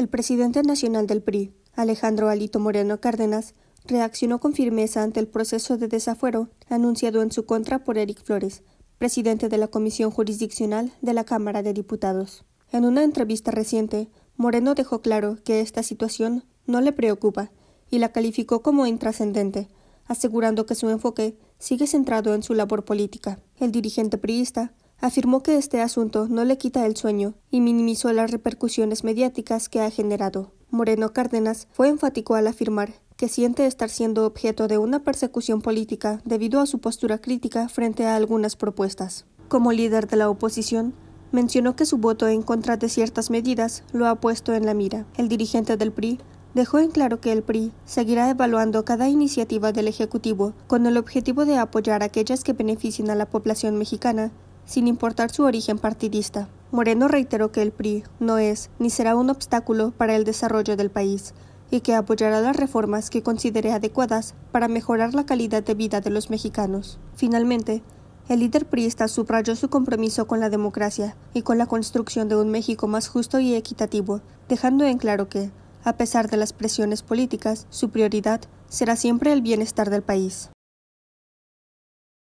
El presidente nacional del PRI, Alejandro Alito Moreno Cárdenas, reaccionó con firmeza ante el proceso de desafuero anunciado en su contra por Eric Flores, presidente de la Comisión Jurisdiccional de la Cámara de Diputados. En una entrevista reciente, Moreno dejó claro que esta situación no le preocupa y la calificó como intrascendente, asegurando que su enfoque sigue centrado en su labor política. El dirigente priista afirmó que este asunto no le quita el sueño y minimizó las repercusiones mediáticas que ha generado. Moreno Cárdenas fue enfático al afirmar que siente estar siendo objeto de una persecución política debido a su postura crítica frente a algunas propuestas. Como líder de la oposición, mencionó que su voto en contra de ciertas medidas lo ha puesto en la mira. El dirigente del PRI dejó en claro que el PRI seguirá evaluando cada iniciativa del Ejecutivo con el objetivo de apoyar aquellas que beneficien a la población mexicana sin importar su origen partidista. Moreno reiteró que el PRI no es ni será un obstáculo para el desarrollo del país y que apoyará las reformas que considere adecuadas para mejorar la calidad de vida de los mexicanos. Finalmente, el líder priista subrayó su compromiso con la democracia y con la construcción de un México más justo y equitativo, dejando en claro que, a pesar de las presiones políticas, su prioridad será siempre el bienestar del país.